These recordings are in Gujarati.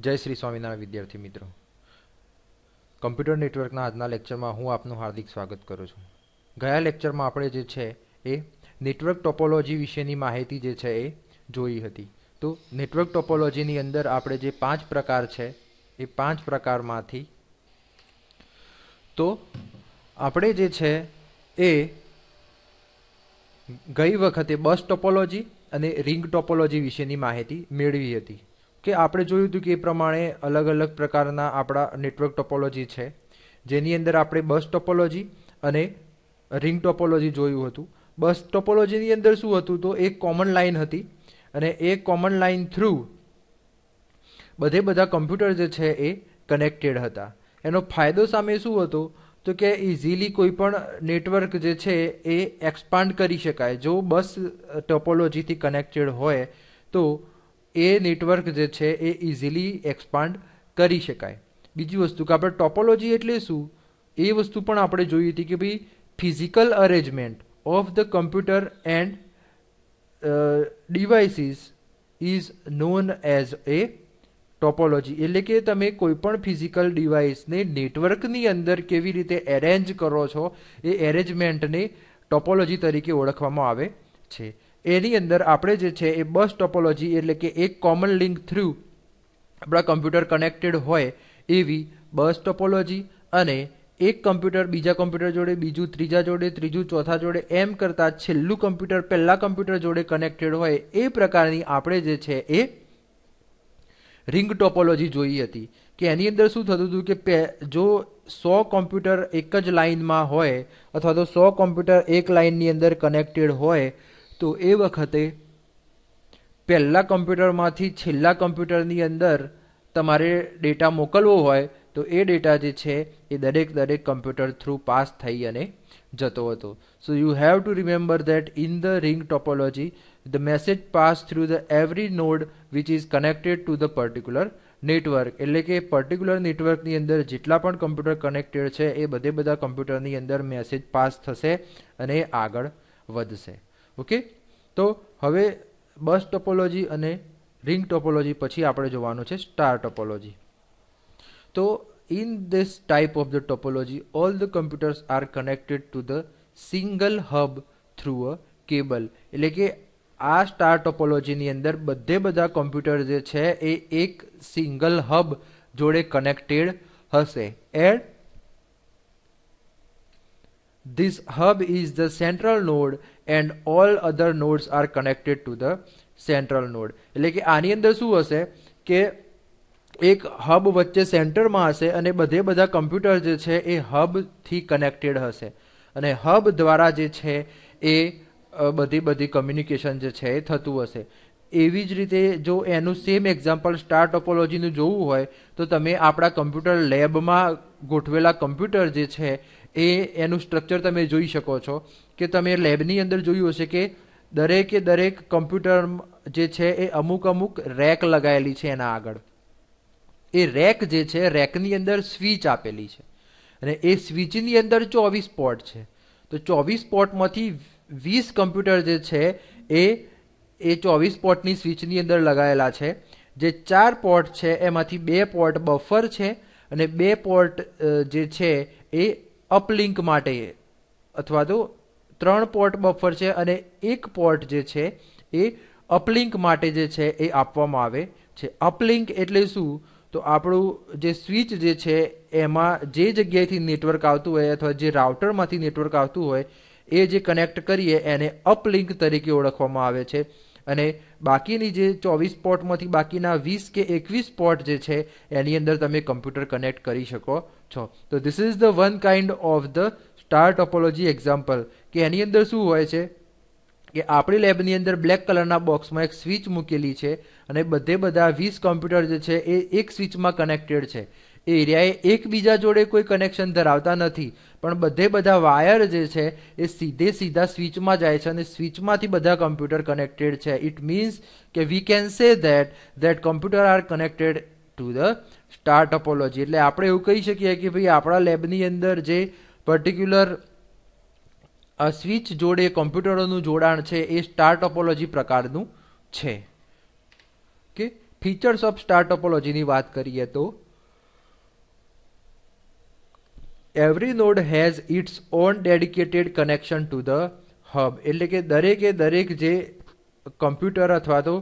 જય શ્રી સ્વામિનારાયણ વિદ્યાર્થી મિત્રો કમ્પ્યુટર નેટવર્કના આજના લેક્ચરમાં હું આપનું હાર્દિક સ્વાગત કરું છું ગયા લેક્ચરમાં આપણે જે છે એ નેટવર્ક ટોપોલોજી વિશેની માહિતી જે છે એ જોઈ હતી તો નેટવર્ક ટોપોલોજીની અંદર આપણે જે પાંચ પ્રકાર છે એ પાંચ પ્રકારમાંથી તો આપણે જે છે એ ગઈ વખતે બસ ટોપોલોજી અને રિંગ ટોપોલોજી વિશેની માહિતી મેળવી હતી કે આપણે જોયું હતું કે એ પ્રમાણે અલગ અલગ પ્રકારના આપણા નેટવર્ક ટોપોલોજી છે જેની અંદર આપણે બસ ટોપોલોજી અને રિંગ ટોપોલોજી જોયું હતું બસ ટોપોલોજીની અંદર શું હતું તો એક કોમન લાઇન હતી અને એ કોમન લાઇન થ્રુ બધે બધા કમ્પ્યુટર જે છે એ કનેક્ટેડ હતા એનો ફાયદો સામે શું હતો તો કે ઇઝીલી કોઈ પણ નેટવર્ક જે છે એ એક્સપાન્ડ કરી શકાય જો બસ ટોપોલોજીથી કનેક્ટેડ હોય તો એ નેટવર્ક જે છે એ ઇઝીલી એક્સપાન્ડ કરી શકાય બીજી વસ્તુ કે આપણે ટોપોલોજી એટલે શું એ વસ્તુ પણ આપણે જોઈ હતી કે ભાઈ physical arrangement of the computer and devices is known as a topology એટલે કે તમે કોઈપણ ફિઝિકલ ડિવાઇસને નેટવર્કની અંદર કેવી રીતે એરેન્જ કરો છો એ એરેન્જમેન્ટને ટોપોલોજી તરીકે ઓળખવામાં આવે છે એની અંદર આપણે જે છે એ બસ ટોપોલોજી એટલે કે એક કોમન લિંક થ્રુ આપણા કમ્પ્યુટર કનેક્ટેડ હોય એવી બસ ટોપોલોજી અને એક કમ્પ્યુટર બીજા કમ્પ્યુટર જોડે બીજું ત્રીજા જોડે ત્રીજું ચોથા જોડે એમ કરતાં છેલ્લું કમ્પ્યુટર પહેલાં કમ્પ્યુટર જોડે કનેક્ટેડ હોય એ પ્રકારની આપણે જે છે એ રિંગ ટોપોલોજી જોઈ હતી કે એની અંદર શું થતું હતું કે જો સો કોમ્પ્યુટર એક જ લાઇનમાં હોય અથવા તો સો કોમ્પ્યુટર એક લાઇનની અંદર કનેક્ટેડ હોય તો એ વખતે પહેલાં કમ્પ્યુટરમાંથી છેલ્લા કમ્પ્યુટરની અંદર તમારે ડેટા મોકલવો હોય તો એ ડેટા જે છે એ દરેક દરેક કમ્પ્યુટર થ્રુ પાસ થઈ અને જતો હતો so you have to remember that in the ring topology the message pass through the every node which is connected to the particular network એટલે કે પર્ટિક્યુલર નેટવર્કની અંદર જેટલા પણ કમ્પ્યુટર કનેક્ટેડ છે એ બધે બધા કમ્પ્યુટરની અંદર મેસેજ પાસ થશે અને આગળ વધશે ઓકે તો હવે બસ ટોપોલોજી અને રિંગ ટોપોલોજી પછી આપણે જોવાનું છે સ્ટાર ટોપોલોજી તો in this type of the topology all the computers are connected to the single hub through a cable એટલે કે આ સ્ટાર ટોપોલોજીની અંદર બધે બધા કોમ્પ્યુટર જે છે એ એક સિંગલ હબ જોડે કનેક્ટેડ હશે and this hub is the central node and all other nodes are connected to the central node એટલે કે આની અંદર શું હશે કે એક હબ વચ્ચે સેન્ટરમાં હશે અને બધે બધા કમ્પ્યુટર જે છે એ હબથી કનેક્ટેડ હશે અને હબ દ્વારા જે છે એ બધી બધી કમ્યુનિકેશન જે છે એ થતું હશે એવી જ રીતે જો એનું સેમ એક્ઝામ્પલ સ્ટાર ટોપોલોજીનું જોવું હોય તો તમે આપણા કમ્પ્યુટર લેબમાં ગોઠવેલા કમ્પ્યુટર જે છે એ એનું સ્ટ્રક્ચર તમે જોઈ શકો છો કે તમે લેબની અંદર જોયું હશે કે દરેકે દરેક કમ્પ્યુટર જે છે એ અમુક અમુક રેક લગાયેલી છે એના આગળ એ રેક જે છે રેકની અંદર સ્વિચ આપેલી છે અને એ સ્વિચની અંદર ચોવીસ પોર્ટ છે તો ચોવીસ પોર્ટમાંથી વીસ કમ્પ્યુટર જે છે એ એ ચોવીસ પોર્ટની સ્વિચની અંદર લગાયેલા છે જે ચાર પોર્ટ છે એમાંથી બે પોર્ટ બફર છે અને બે પોર્ટ જે છે એ અપલિંક માટે અથવા તો ત્રણ પોર્ટ બફર છે અને એક પોર્ટ જે છે એ અપલિંક માટે જે છે એ આપવામાં આવે છે અપલિંક એટલે શું તો આપણું જે સ્વિચ જે છે એમાં જે જગ્યાએથી નેટવર્ક આવતું હોય અથવા જે રાઉટરમાંથી નેટવર્ક આવતું હોય એ જે કનેક્ટ કરીએ એને અપલિંક તરીકે ઓળખવામાં આવે છે અને બાકીની જે ચોવીસ પોર્ટમાંથી બાકીના વીસ કે એકવીસ પોર્ટ જે છે એની અંદર તમે કમ્પ્યુટર કનેક્ટ કરી શકો છો તો this is the one kind of the star topology example કે એની અંદર શું હોય છે કે આપણી લેબની અંદર બ્લેક કલરના બોક્સમાં એક સ્વિચ મૂકેલી છે અને બધે બધા વીસ કોમ્પ્યુટર જે છે એ એક સ્વિચમાં કનેક્ટેડ છે એ એરિયાએ એકબીજા જોડે કોઈ કનેક્શન ધરાવતા નથી પણ બધે બધા વાયર જે છે એ સીધે સીધા સ્વિચમાં જાય છે અને સ્વિચમાંથી બધા કમ્પ્યુટર કનેક્ટેડ છે ઇટ મીન્સ કે we can say that that computer are connected to the star topology એટલે આપણે એવું કહી શકીએ કે ભાઈ આપણા લેબની અંદર જે પર્ટિક્યુલર સ્વિચ જોડે કોમ્પ્યુટરોનું જોડાણ છે એ સ્ટાર્ટ ટોપોલોજી પ્રકારનું છે કે ફીચર્સ ઓફ સ્ટાર્ટ ટોપોલોજીની વાત કરીએ તો every node has its own dedicated connection to the hub એટલે કે દરેકે દરેક જે કમ્પ્યુટર અથવા તો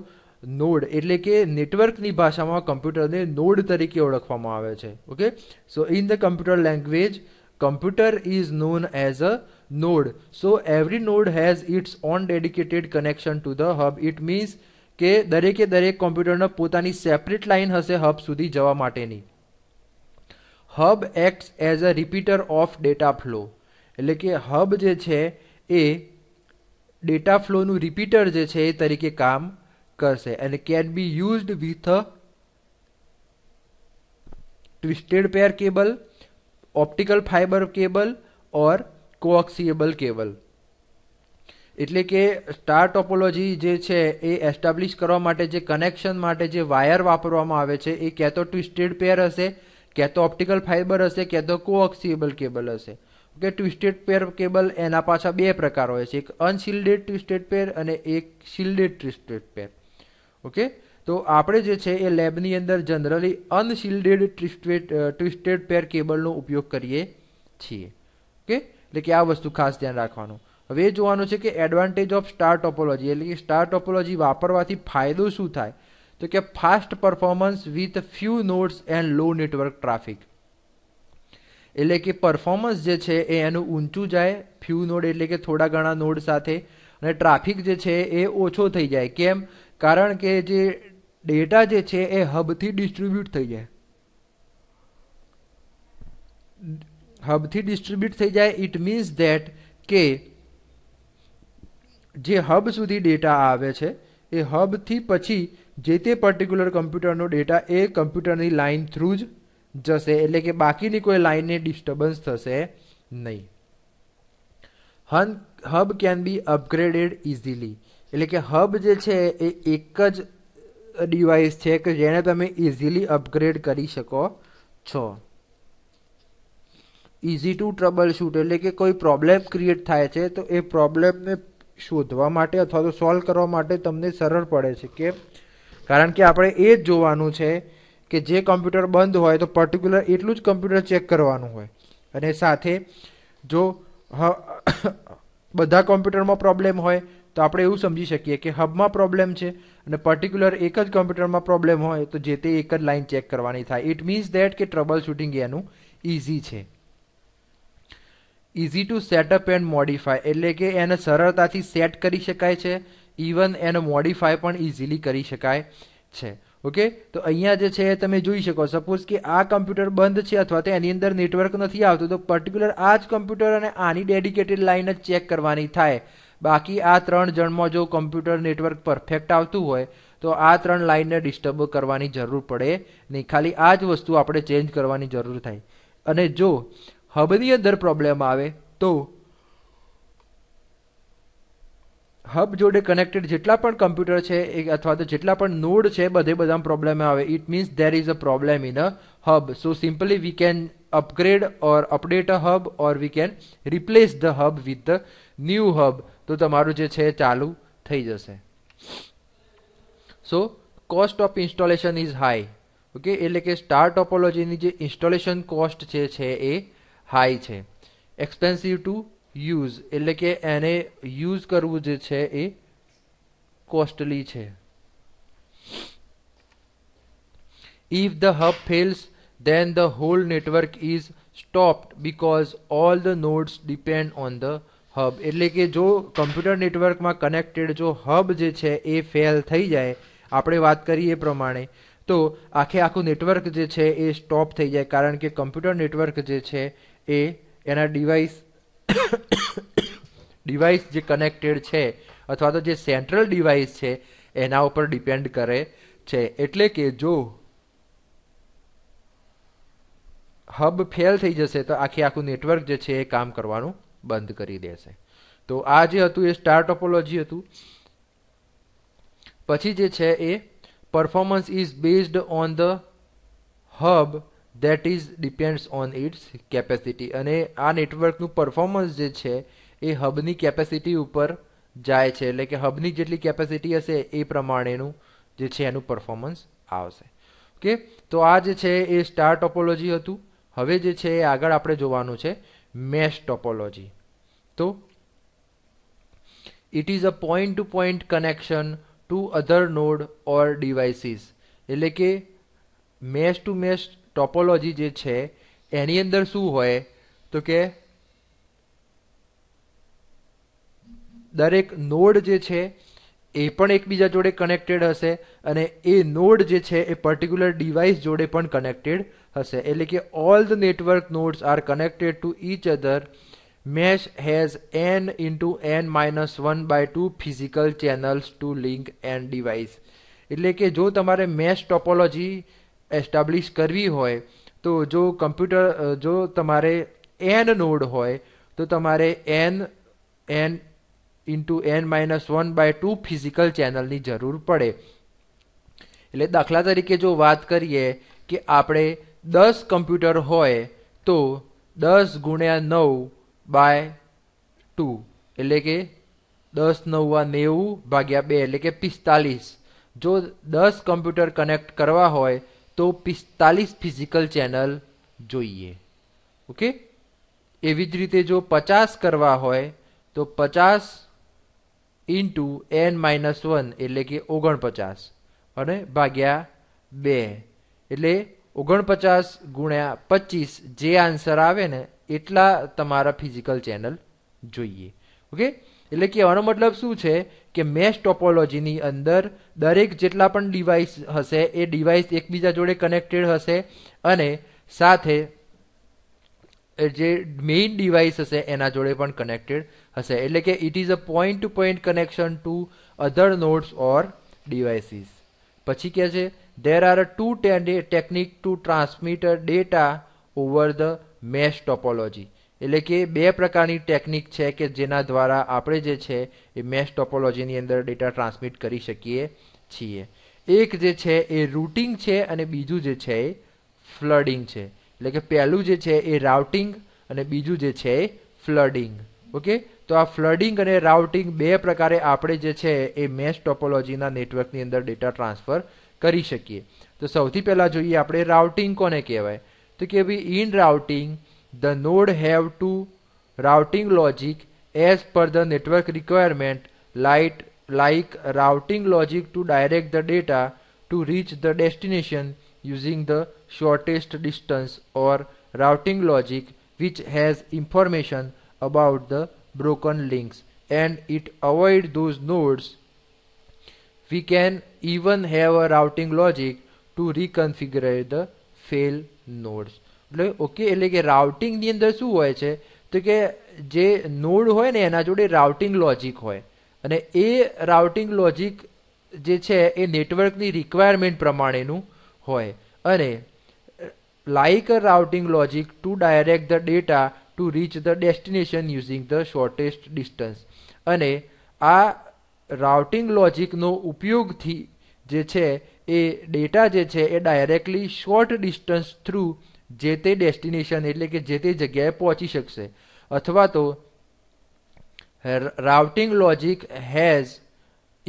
નોડ એટલે કે નેટવર્કની ભાષામાં કમ્પ્યુટરને નોડ તરીકે ઓળખવામાં આવે છે okay so in the computer language computer is known as a node so every node has its own dedicated connection to the hub it means કે દરેકે દરેક કોમ્પ્યુટરનો પોતાની સેપરેટ લાઇન હશે હબ સુધી જવા માટેની hub act as a repeater of data flow એટલે કે હબ જે છે એ ડેટા ફ્લોનું રિપીટર જે છે એ તરીકે કામ કરશે and can be used with a twisted pair cable optical fiber cable or coaxial cable એટલે કે સ્ટાર ટોપોલોજી જે છે એ એસ્ટાબ્લિશ કરવા માટે જે કનેક્શન માટે જે વાયર વાપરવામાં આવે છે એ ક્યાં તો ટ્વિસ્ટેડ પેર હશે ક્યાં તો ઓપ્ટિકલ ફાઇબર હશે ક્યાં તો કોઓક્સિએબલ કેબલ હશે કે ટ્વિસ્ટેડ પેર કેબલ એના પાછા બે પ્રકાર હોય છે એક અનશિલ્ડેડ ટ્વિસ્ટેડ પેર અને એક શિલ્ડેડ ટ્વિસ્ટેડ પેર ઓકે તો આપણે જે છે એ લેબની અંદર generally unshielded twisted twisted pair કેબલનો ઉપયોગ કરીએ છીએ ઓકે એટલે કે આ વસ્તુ ખાસ ધ્યાન રાખવાનું હવે એ જોવાનું છે કે એડવાન્ટેજ ઓફ સ્ટાર ટોપોલોજી એટલે કે સ્ટાર ટોપોલોજી વાપરવાથી ફાયદો શું થાય તો કે fast performance with few nodes and low network traffic એટલે કે પરફોર્મન્સ જે છે એ એનું ઊંચું જાય ફ્યુ નોડ એટલે કે થોડા ઘણા નોડ સાથે અને ટ્રાફિક જે છે એ ઓછો થઈ જાય કેમ કારણ કે જે ડેટા જે છે એ હબથી ડિસ્ટ્રીબ્યુટ થઈ જાય હબથી ડિસ્ટ્રીબ્યુટ થઈ જાય ઇટ મીન્સ ધેટ કે જે હબ સુધી ડેટા આવે છે એ હબથી પછી જે તે પર્ટિક્યુલર કમ્પ્યુટરનો ડેટા એ કમ્પ્યુટરની લાઇન થ્રુ જ જશે એટલે કે બાકીની કોઈ લાઇનને ડિસ્ટર્બન્સ થશે નહીં હન hub can be upgraded easily એટલે કે હબ જે છે એ એક જ ડિવાઇસ છે કે જેને તમે ઇઝીલી અપગ્રેડ કરી શકો છો ઇઝી ટુ ટ્રબલ શૂટ એટલે કે કોઈ પ્રોબ્લેમ ક્રિએટ થાય છે તો એ પ્રોબ્લેમને શોધવા માટે અથવા તો સોલ્વ કરવા માટે તમને સરળ પડે છે કે કારણ કે આપણે એ જ જોવાનું છે કે જે કમ્પ્યુટર બંધ હોય તો પર્ટિક્યુલર એટલું જ કમ્પ્યુટર ચેક કરવાનું હોય અને સાથે જો બધા કોમ્પ્યુટરમાં પ્રોબ્લેમ હોય તો આપણે એવું સમજી શકીએ કે હબમાં પ્રોબ્લેમ છે અને પર્ટિક્યુલર એક જ કમ્પ્યુટરમાં પ્રોબ્લેમ હોય તો જે તે એક જ લાઇન ચેક કરવાની થાય ઇટ મીન્સ દેટ કે ટ્રબલ શૂટિંગ એનું ઇઝી છે easy to set up and modify એટલે કે એને સરળતાથી સેટ કરી શકાય છે ઇવન એનો મોડિફાય પણ ઇઝીલી કરી શકાય છે ઓકે તો અહીંયા જે છે તમે જોઈ શકો સપોઝ કે આ કમ્પ્યુટર બંધ છે અથવા તો એની અંદર નેટવર્ક નથી આવતું તો પર્ટિક્યુલર આ જ કમ્પ્યુટર અને આની ડેડિકેટેડ લાઇન જ ચેક કરવાની થાય બાકી આ ત્રણ જણમાં જો કમ્પ્યુટર નેટવર્ક પરફેક્ટ આવતું હોય તો આ ત્રણ લાઇનને ડિસ્ટર્બ કરવાની જરૂર પડે નહીં ખાલી આ જ વસ્તુ આપણે ચેન્જ કરવાની જરૂર થાય અને જો હબની અંદર પ્રોબ્લેમ આવે તો હબ જોડે કનેક્ટેડ જેટલા પણ કમ્પ્યુટર છે અથવા તો જેટલા પણ નોડ છે બધે બધામાં પ્રોબ્લેમ આવે it means there is a problem in a hub so simply we can upgrade or update a hub or we can replace the hub with the new hub તો તમારું જે છે ચાલુ થઈ જશે so cost of installation is high okay એટલે કે સ્ટાર ટોપોલોજીની જે ઇન્સ્ટોલેશન કોસ્ટ જે છે એ હાઈ છે એક્સપેન્સિવ ટુ યુઝ એટલે કે એને યુઝ કરવું જે છે એ કોસ્ટલી છે if the hub fails then the whole network is stopped because all the nodes depend on the hub એટલે કે જો કમ્પ્યુટર નેટવર્કમાં કનેક્ટેડ જો હબ જે છે એ ફેલ થઈ જાય આપણે વાત કરીએ એ પ્રમાણે તો આખે આખું નેટવર્ક જે છે એ સ્ટોપ થઈ જાય કારણ કે કમ્પ્યુટર નેટવર્ક જે છે એ એના ડિવાઇસ ડિવાઇસ જે કનેક્ટેડ છે અથવા તો જે સેન્ટ્રલ ડિવાઇસ છે એના ઉપર ડિપેન્ડ કરે છે એટલે કે જો હબ ફેલ થઈ જશે તો આખે આખું નેટવર્ક જે છે એ કામ કરવાનું બંધ કરી દેશે તો આ જે હતું એ સ્ટાર ટોપોલોજી હતું પછી જે છે એ performance is based on the hub that is depends on its capacity અને આ નેટવર્કનું પરફોર્મન્સ જે છે એ હબની કેપેસિટી ઉપર જાય છે એટલે કે હબની જેટલી કેપેસિટી હશે એ પ્રમાણેનું જે છે એનું પરફોર્મન્સ આવશે ઓકે તો આ જે છે એ સ્ટાર ટોપોલોજી હતું હવે જે છે એ આગળ આપણે જોવાનું છે mesh topology. So it is a point to point connection to other node or devices એટલે કે મેશ ટુ મેશ ટોપોલોજી જે છે એની અંદર શું હોય તો કે દરેક નોડ જે છે એ પણ એકબીજા જોડે કનેક્ટેડ હશે અને એ નોડ જે છે એ પર્ટિક્યુલર ડિવાઇસ જોડે પણ કનેક્ટેડ હશે એટલે કે all the network nodes are connected to each other mesh has n into n minus one by two physical channels to link end device એટલે કે જો તમારે મેશ ટોપોલોજી એસ્ટાબ્લિશ કરવી હોય તો જો કમ્પ્યુટર જો તમારે એન નોડ હોય તો તમારે n n into n minus one by two physical ચેનલની જરૂર પડે એટલે દાખલા તરીકે જો વાત કરીએ કે આપણે દસ કમ્પ્યુટર હોય તો દસ ગુણ્યા નવ બાય ટુ એટલે કે દસ નવવા નેવું ભાગ્યા બે એટલે કે પિસ્તાલીસ જો દસ કમ્પ્યુટર કનેક્ટ કરવા હોય તો પિસ્તાલીસ ફિઝિકલ ચેનલ જોઈએ ઓકે એવી જ રીતે જો પચાસ કરવા હોય તો પચાસ ઇન્ટુ એન માઇનસ વન એટલે કે ઓગણપચાસ અને ભાગ્યા બે એટલે ઓગણપચાસ ગુણ્યા પચીસ જે આન્સર આવે ને એટલા તમારા ફિઝિકલ ચેનલ જોઈએ ઓકે એટલે કે આનો મતલબ શું છે કે મેશ ટોપોલોજીની અંદર દરેક જેટલા પણ ડિવાઇસ હશે એ ડિવાઇસ એકબીજા જોડે કનેક્ટેડ હશે અને સાથે જે મેઇન ડિવાઇસ હશે એના જોડે પણ કનેક્ટેડ હશે એટલે કે it is a point to point connection to other nodes or devices પછી કહે છે there are two technique to transmitter data over the mesh topology એટલે કે બે પ્રકારની ટેકનિક છે કે જેના દ્વારા આપણે જે છે એ મેશ ટોપોલોજીની અંદર ડેટા ટ્રાન્સમિટ કરી શકીએ છીએ એક જે છે એ રૂટિંગ છે અને બીજું જે છે એ ફ્લડિંગ છે એટલે કે પહેલું જે છે એ રાઉટિંગ અને બીજું જે છે એ ફ્લડિંગ ઓકે તો આ ફ્લડિંગ અને રાઉટિંગ બે પ્રકારે આપણે જે છે એ મેશ ટોપોલોજીના નેટવર્કની અંદર ડેટા ટ્રાન્સફર કરી શકીએ તો સૌથી પહેલાં જોઈએ આપણે રાઉટિંગ કોને કહેવાય તો કે ભાઈ in routing the node have to routing logic as per the network requirement light like routing logic to direct the data to reach the destination using the shortest distance or routing logic which has information about the broken links and it avoid those nodes we can even have a routing logic to reconfigure the fail nodes એટલે ઓકે એટલે કે રાઉટિંગની અંદર શું હોય છે તો કે જે નોડ હોય ને એના જોડે રાઉટિંગ લોજિક હોય અને એ રાઉટિંગ લોજિક જે છે એ નેટવર્કની રિક્વાયરમેન્ટ પ્રમાણેનું હોય અને like a routing logic to direct the data to reach the destination using the shortest distance અને આ રાઉટિંગ લોજિકનો ઉપયોગથી જે છે એ ડેટા જે છે એ ડાયરેક્ટલી શોર્ટ ડિસ્ટન્સ થ્રુ જે તે ડેસ્ટિનેશન એટલે કે જે તે જગ્યાએ પહોંચી શકશે અથવા તો routing logic has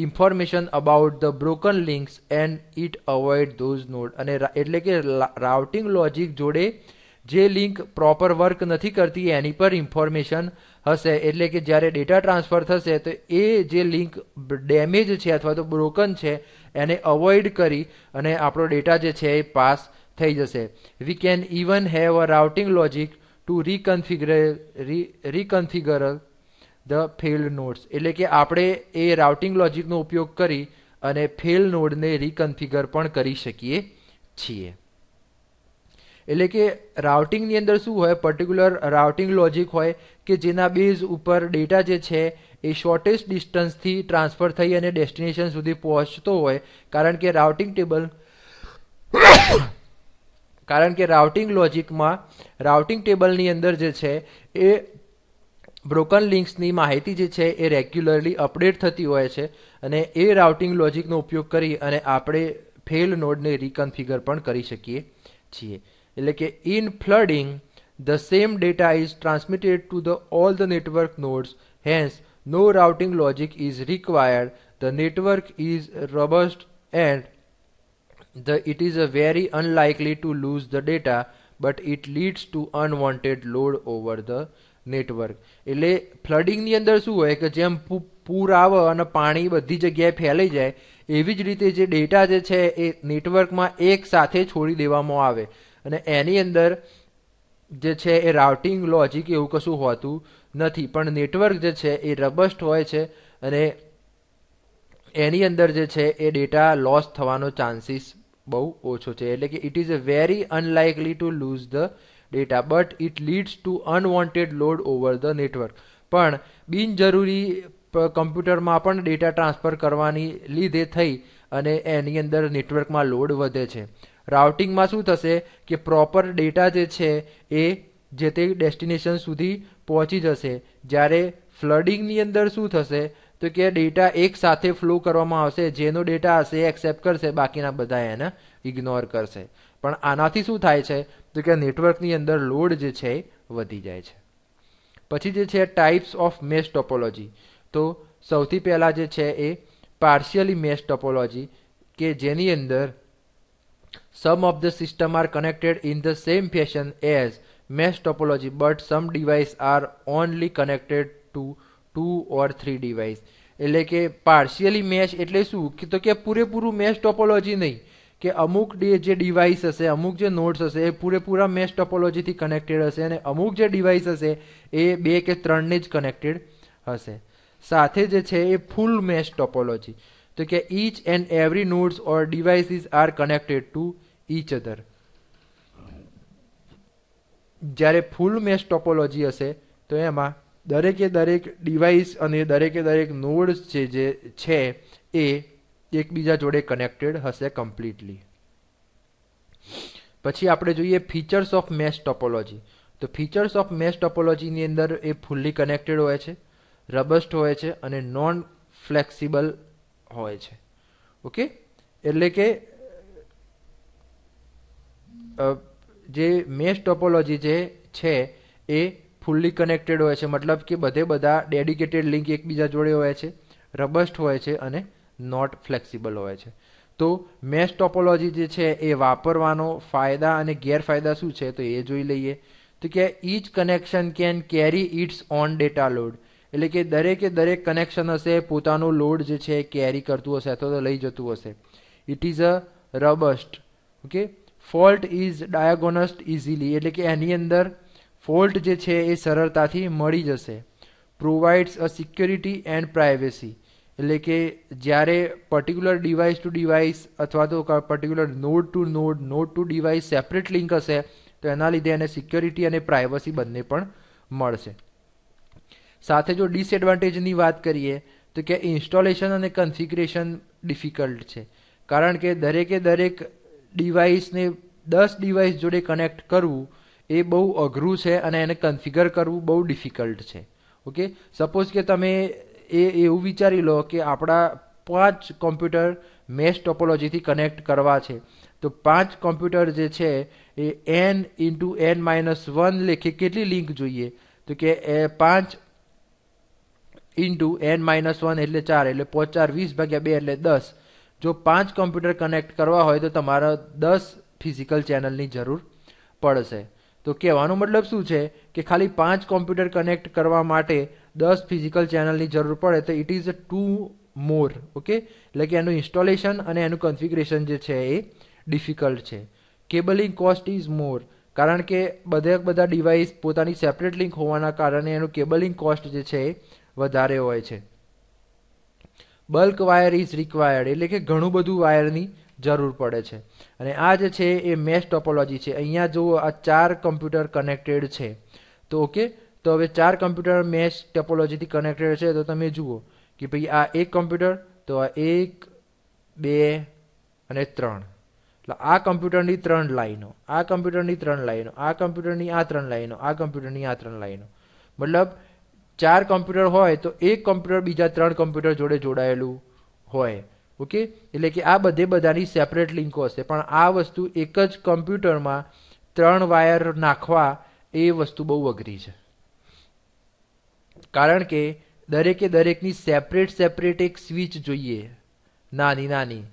information about the broken links and it avoid those node અને એટલે કે રાઉટિંગ લોજિક જોડે જે લિંક પ્રોપર વર્ક નથી કરતી એની પર ઇન્ફોર્મેશન હશે એટલે કે જ્યારે ડેટા ટ્રાન્સફર થશે તો એ જે લિંક ડેમેજ છે અથવા તો બ્રોકન છે એને અવોઇડ કરી અને આપણો ડેટા જે છે એ પાસ થઈ જશે we can even have a routing logic to reconfigure reconfigure the failed nodes એટલે કે આપણે એ રાઉટિંગ લોજિકનો ઉપયોગ કરી અને ફેલ નોડને રીકન્ફિગર પણ કરી શકીએ છીએ એટલે કે રાઉટિંગની અંદર શું હોય પર્ટિક્યુલર રાઉટિંગ લોજિક હોય કે જેના બેઝ ઉપર ડેટા જે છે એ શોર્ટેસ્ટ ડિસ્ટન્સથી ટ્રાન્સફર થઈ અને ડેસ્ટિનેશન સુધી પહોંચતો હોય કારણ કે રાઉટિંગ ટેબલ કારણ કે રાઉટિંગ લોજિકમાં રાઉટિંગ ટેબલની અંદર જે છે એ બ્રોકન લિંક્સની માહિતી જે છે એ રેગ્યુલરલી અપડેટ થતી હોય છે અને એ રાઉટિંગ લોજિકનો ઉપયોગ કરી અને આપણે ફેલ નોડને રીકન્ફિગર પણ કરી શકીએ છીએ એટલે કે in flooding the same data is transmitted to the all the network nodes hence no routing logic is required the network is robust and the it is a very unlikely to lose the data but it leads to unwanted load over the network એટલે ફ્લડિંગની અંદર શું હોય કે જેમ પૂર આવે અને પાણી બધી જગ્યાએ ફેલાઈ જાય એવી જ રીતે જે ડેટા જે છે એ નેટવર્કમાં એક સાથે છોડી દેવામાં આવે અને એની અંદર જે છે એ રાઉટિંગ લોજિક એવું કશું હોતું નથી પણ નેટવર્ક જે છે એ રબસ્ટ હોય છે અને એની અંદર જે છે એ ડેટા લોસ થવાનો ચાન્સીસ બહુ ઓછો છે એટલે કે it is a very unlikely to lose the data but it leads to unwanted load over the network પણ બિનજરૂરી કમ્પ્યુટરમાં પણ ડેટા ટ્રાન્સફર કરવાની લીધે થઈ અને એની અંદર નેટવર્કમાં લોડ વધે છે રાઉટિંગમાં શું થશે કે પ્રોપર ડેટા જે છે એ જે તે ડેસ્ટિનેશન સુધી પહોંચી જશે જ્યારે ફ્લડિંગની અંદર શું થશે તો કે ડેટા એક સાથે ફ્લો કરવામાં આવશે જેનો ડેટા હશે એ એક્સેપ્ટ કરશે બાકીના બધા એને ઇગ્નોર કરશે પણ આનાથી શું થાય છે તો કે આ નેટવર્કની અંદર લોડ જે છે વધી જાય છે પછી જે છે ટાઈપ્સ ઓફ મેશ ટોપોલોજી તો સૌથી પહેલાં જે છે એ પાર્શિયલી મેશ ટોપોલોજી કે જેની અંદર some of the system are connected in the same fashion as mesh topology but some device are only connected to two or three device એટલે કે પાર્શિયલી મેશ એટલે શું તો કે પૂરેપૂરું મેશ ટોપોલોજી નહીં કે અમુક જે ડિવાઇસ હશે અમુક જે નોડ્સ હશે એ પૂરેપૂરા મેશ ટોપોલોજીથી કનેક્ટેડ હશે અને અમુક જે ડિવાઇસ હશે એ બે કે ત્રણને જ કનેક્ટેડ હશે સાથે જે છે એ ફૂલ મેશ ટોપોલોજી તો કે each and every nodes or devices are connected to each other જ્યારે ફૂલ મેશ ટોપોલોજી હશે તો એમાં દરેકે દરેક ડિવાઇસ અને દરેકે દરેક નોડ્સ છે જે છે એ એકબીજા જોડે કનેક્ટેડ હશે કમ્પ્લીટલી પછી આપણે જોઈએ ફીચર્સ ઓફ મેશ ટોપોલોજી તો ફીચર્સ ઓફ મેશ ટોપોલોજીની અંદર એ ફૂલ્લી કનેક્ટેડ હોય છે રબસ્ટ હોય છે અને નોન ફ્લેક્સિબલ હોય છે ઓકે એટલે કે જે મેશ ટોપોલોજી જે છે એ ફૂલ્લી કનેક્ટેડ હોય છે મતલબ કે બધે બધા ડેડિકેટેડ લિંક એકબીજા જોડે હોય છે રબસ્ટ હોય છે અને નોટ ફ્લેક્સિબલ હોય છે તો મેશ ટોપોલોજી જે છે એ વાપરવાનો ફાયદા અને ગેરફાયદા શું છે તો એ જોઈ લઈએ તો કે each connection can carry its own data load એટલે કે દરેકે દરેક કનેક્શન હશે પોતાનો લોડ જે છે કેરી કરતું હશે અથવા તો લઈ જતું હશે it is a robust okay fault is diagnosed easily એટલે કે એની અંદર ફોલ્ટ જે છે એ સરળતાથી મળી જશે provides a security and privacy એટલે કે જ્યારે પર્ટિક્યુલર ડિવાઇસ ટુ ડિવાઇસ અથવા તો particular node to node node to device separate link હશે તો એના લીધે એને સિક્યોરિટી અને પ્રાઇવસી બંને પણ મળશે સાથે જો ડિસએડવાન્ટેજની વાત કરીએ તો કે ઇન્સ્ટોલેશન અને કન્ફિગ્રેશન ડિફિકલ્ટ છે કારણ કે દરેકે દરેક ડિવાઇસને દસ ડિવાઇસ જોડે કનેક્ટ કરવું એ બહુ અઘરું છે અને એને કન્ફિગર કરવું બહુ ડિફિકલ્ટ છે ઓકે સપોઝ કે તમે એ એવું વિચારી લો કે આપણા પાંચ કોમ્પ્યુટર મેશ ટોપોલોજીથી કનેક્ટ કરવા છે તો પાંચ કોમ્પ્યુટર જે છે એ n into n minus one લેખે કેટલી લિંક જોઈએ તો કે એ પાંચ ઇન્ટુ એન માઇનસ વન એટલે ચાર એટલે પાંચ ચાર વીસ ભાગ્યા બે એટલે દસ જો પાંચ કોમ્પ્યુટર કનેક્ટ કરવા હોય તો તમારે દસ ફિઝિકલ ચેનલની જરૂર પડશે તો કહેવાનો મતલબ શું છે કે ખાલી પાંચ કોમ્પ્યુટર કનેક્ટ કરવા માટે દસ ફિઝિકલ ચેનલની જરૂર પડે તો it is too more okay એટલે કે એનું ઇન્સ્ટોલેશન અને એનું કન્ફિગ્રેશન જે છે એ ડિફિકલ્ટ છે કેબલિંગ કોસ્ટ ઇઝ મોર કારણ કે બધે બધા ડિવાઇસ પોતાની સેપરેટ લિંક હોવાના કારણે એનું કેબલિંગ કોસ્ટ જે છે એ વધારે હોય છે બલ્ક વાયર ઇઝ રિક્વાયર્ડ એટલે કે ઘણું બધું વાયરની જરૂર પડે છે અને આ જે છે એ મેશ ટોપોલોજી છે અહીંયા જો આ ચાર કમ્પ્યુટર કનેક્ટેડ છે તો ઓકે તો હવે ચાર કમ્પ્યુટર મેશ ટેપોલોજીથી કનેક્ટેડ છે તો તમે જુઓ કે ભાઈ આ એક કમ્પ્યુટર તો આ એક બે અને ત્રણ એટલે આ કમ્પ્યુટરની ત્રણ લાઈનો આ કમ્પ્યુટરની ત્રણ લાઈનો આ કમ્પ્યુટરની આ ત્રણ લાઈનો આ કમ્પ્યુટરની આ ત્રણ લાઈનો મતલબ ચાર કમ્પ્યુટર હોય તો એક કમ્પ્યુટર બીજા ત્રણ કમ્પ્યુટર જોડે જોડાયેલું હોય ઓકે એટલે કે આ બધે બધાની સેપરેટ લિંકો હશે પણ આ વસ્તુ એક જ કમ્પ્યુટરમાં ત્રણ વાયર નાખવા એ વસ્તુ બહુ અઘરી છે કારણ કે દરેકે દરેકની સેપરેટ સેપરેટ એક સ્વિચ જોઈએ નાની નાની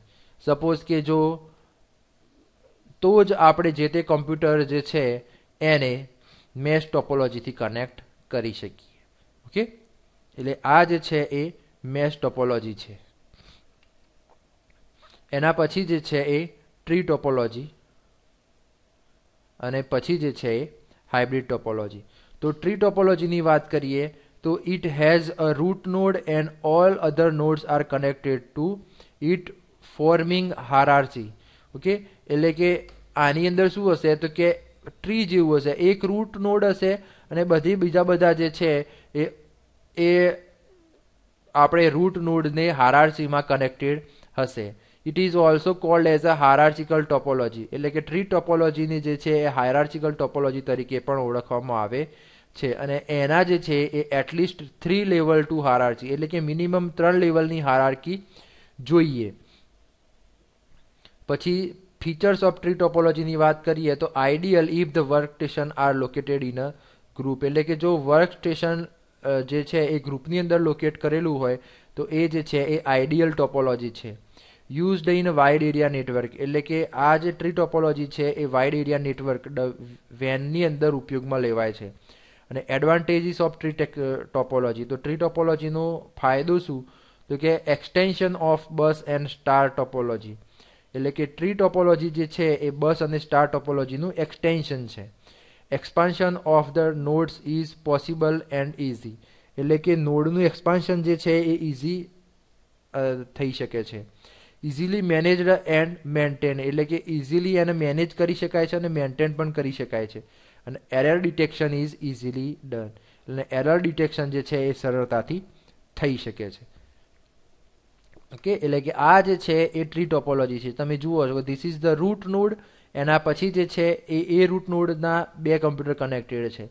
સપોઝ કે જો તો જ આપણે જે તે કોમ્પ્યુટર જે છે એને મેશ ટોપોલોજીથી કનેક્ટ કરી શકીએ ઓકે એટલે આ જે છે એ મેશ ટોપોલોજી છે એના પછી જે છે એ ટ્રી ટોપોલોજી અને પછી જે છે એ હાઇબ્રિડ ટોપોલોજી તો ટ્રી ટોપોલોજીની વાત કરીએ So it has a root node and all other nodes are connected to it forming hierarchy. Okay એટલે કે આની અંદર શું હશે તો કે ટ્રી જેવું હશે એક રૂટ નોડ હશે અને બધી બીજા બધા જે છે એ એ આપણે રૂટ નોડને હારાર્સીમાં કનેક્ટેડ હશે it is also called as a hierarchical topology એટલે કે ટ્રી ટોપોલોજીની જે છે એ હાયરાર્ચિકલ ટોપોલોજી તરીકે પણ ઓળખવામાં આવે છે અને એના જે છે એ at least three level to hierarchy એટલે કે મિનિમમ ત્રણ લેવલની હારાર્કી જોઈએ પછી ફીચર્સ ઓફ ટ્રી ટોપોલોજીની વાત કરીએ તો ideal if the workstation are located in a group એટલે કે જો વર્ક સ્ટેશન જે છે એ ગ્રુપની અંદર લોકેટ કરેલું હોય તો એ જે છે એ આઈડિયલ ટોપોલોજી છે used in wide area network એટલે કે આ જે ટ્રી ટોપોલોજી છે એ વાઇડ એરિયા નેટવર્ક વેનની અંદર ઉપયોગમાં લેવાય છે અને advantages of tree tech topology તો ટ્રી ટોપોલોજીનો ફાયદો શું તો કે extension of bus and star topology એટલે કે ટ્રી ટોપોલોજી જે છે એ બસ અને સ્ટાર ટોપોલોજીનું એક્સટેન્શન છે expansion of the nodes is possible and easy એટલે કે નોડનું એક્સપાન્શન જે છે એ ઇઝી થઈ શકે છે ઇઝીલી મેનેજડ એન્ડ મેન્ટેન એટલે કે ઇઝીલી એને મેનેજ કરી શકાય છે અને મેન્ટેન પણ કરી શકાય છે અને error detection is easily done એટલે એરર ડિટેક્શન જે છે એ સરળતાથી થઈ શકે છે ઓકે એટલે કે આ જે છે એ ટ્રી ટોપોલોજી છે તમે જુઓ છો this is the root node એના પછી જે છે એ એ રૂટ નોડના બે કમ્પ્યુટર કનેક્ટેડ છે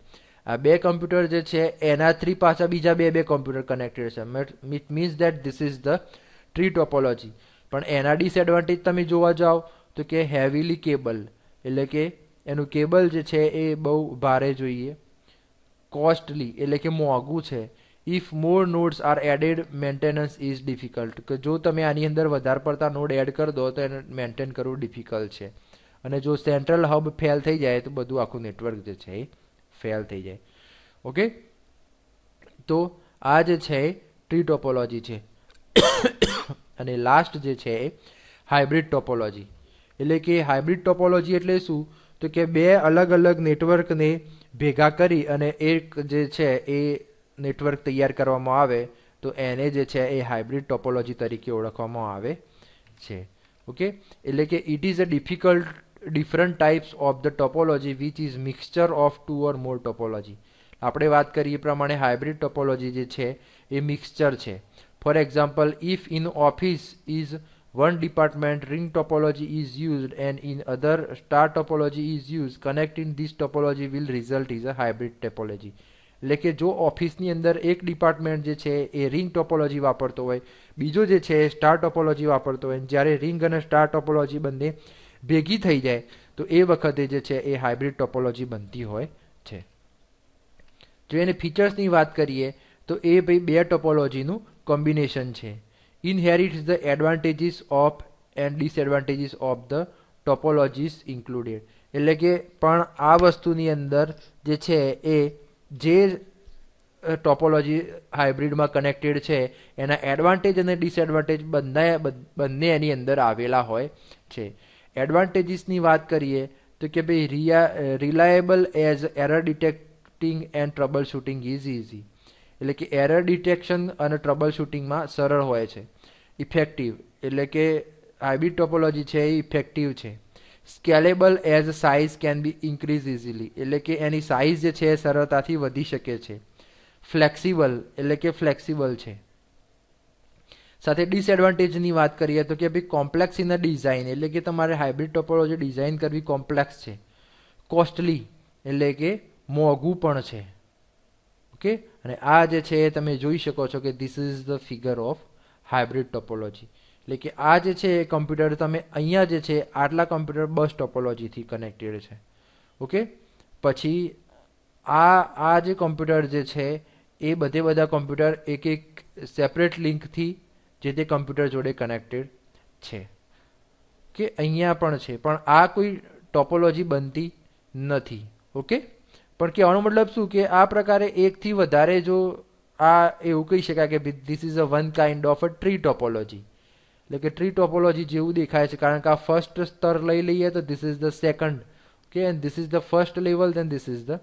આ બે કમ્પ્યુટર જે છે એના થ્રી પાછા બીજા બે બે કમ્પ્યુટર કનેક્ટેડ છે it means that this is the tree topology પણ એના ડિસએડવાન્ટેજ તમે જોવા જાઓ તો કે હેવીલી કેબલ એટલે કે એનું કેબલ જે છે એ બહુ ભારે જોઈએ કોસ્ટલી એટલે કે મોંઘું છે if more nodes are added maintenance is difficult કે જો તમે આની અંદર વધારે પડતા નોડ એડ કરી દો તો એને મેન્ટેન કરવું ડિફિકલ્ટ છે અને જો સેન્ટ્રલ હબ ફેલ થઈ જાય તો બધું આખું નેટવર્ક જે છે એ ફેલ થઈ જાય ઓકે તો આ જે છે ટ્રી ટોપોલોજી છે અને લાસ્ટ જે છે એ હાઇબ્રિડ ટોપોલોજી એટલે કે હાઇબ્રિડ ટોપોલોજી એટલે શું તો કે બે અલગ અલગ નેટવર્કને ભેગા કરી અને એક જે છે એ નેટવર્ક તૈયાર કરવામાં આવે તો એને જે છે એ હાઇબ્રિડ ટોપોલોજી તરીકે ઓળખવામાં આવે છે ઓકે એટલે કે it is a difficult different types of the topology which is mixture of two or more topology આપણે વાત કરીએ પ્રમાણે હાઇબ્રિડ ટોપોલોજી જે છે એ મિક્સચર છે for example if in office is one department ring topology is used and in other star topology is used connecting this topology will result is a hybrid topology એટલે કે જો ઓફિસની અંદર એક ડિપાર્ટમેન્ટ જે છે એ રિંગ ટોપોલોજી વાપરતો હોય બીજો જે છે એ સ્ટાર ટોપોલોજી વાપરતો હોય જ્યારે રિંગ અને સ્ટાર ટોપોલોજી બંને ભેગી થઈ જાય તો એ વખતે જે છે એ હાઇબ્રિડ ટોપોલોજી બનતી હોય છે જો એને ફીચર્સની વાત કરીએ તો એ ભાઈ બે ટોપોલોજીનું કોમ્બિનેશન છે inherits the advantages of and disadvantages of the topologies included એટલે કે પણ આ વસ્તુની અંદર જે છે એ જે ટોપોલોજી હાઇબ્રિડમાં કનેક્ટેડ છે એના એડવાન્ટેજ અને ડિસએડવાન્ટેજ બંને બંને એની અંદર આવેલા હોય છે એડવાન્ટેજીસની વાત કરીએ તો કે ભાઈ રિયા reliable as error detecting and troubleshooting is easy એટલે કે એરર ડિટેક્શન અને ટ્રબલ શૂટિંગમાં સરળ હોય છે ઇફેક્ટિવ એટલે કે હાઇબ્રિડ ટોપોલોજી છે એ ઇફેક્ટિવ છે scalable as size can be increase easily એટલે કે એની સાઇઝ જે છે એ સરળતાથી વધી શકે છે ફ્લેક્સિબલ એટલે કે ફ્લેક્સિબલ છે સાથે ડિસએડવાન્ટેજની વાત કરીએ તો કે ભાઈ કોમ્પ્લેક્સ ઇન અ ડિઝાઇન એટલે કે તમારે હાઇબ્રિડ ટોપોલોજી ડિઝાઇન કરવી કોમ્પ્લેક્સ છે કોસ્ટલી એટલે કે મોંઘું પણ છે ઓકે અને આ જે છે એ તમે જોઈ શકો છો કે this is the figure of hybrid topology એટલે કે આ જે છે એ કમ્પ્યુટર તમે અહીંયા જે છે આટલા કમ્પ્યુટર બસ ટોપોલોજીથી કનેક્ટેડ છે ઓકે પછી આ આ જે કમ્પ્યુટર જે છે એ બધે બધા કમ્પ્યુટર એક એક સેપરેટ લિંકથી જે તે કમ્પ્યુટર જોડે કનેક્ટેડ છે કે અહીંયા પણ છે પણ આ કોઈ ટોપોલોજી બનતી નથી ઓકે પણ કહેવાનો મતલબ શું કે આ પ્રકારે એકથી વધારે જો આ એવું કહી શકાય કે this is a one kind of a tree topology એટલે કે ટ્રી ટોપોલોજી જેવું દેખાય છે કારણ કે આ ફર્સ્ટ સ્તર લઈ લઈએ તો ધીસ ઇઝ ધ સેકન્ડ કે and this is the first level then this is the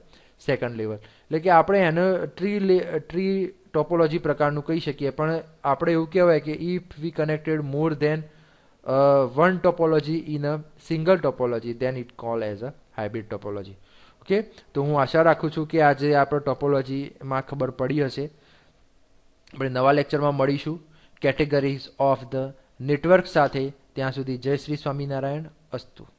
second level એટલે કે આપણે એને ટ્રી ટ્રી ટોપોલોજી પ્રકારનું કહી શકીએ પણ આપણે એવું કહેવાય કે if we connected more than one topology in a single topology then it call as a hybrid topology okay તો હું આશા રાખું છું કે આજે આપણે ટોપોલોજીમાં ખબર પડી હશે આપણે નવા લેક્ચરમાં મળીશું કેટેગરીઝ ઓફ ધ નેટવર્ક સાથે ત્યાં સુધી જય શ્રી સ્વામિનારાયણ અસ્તુ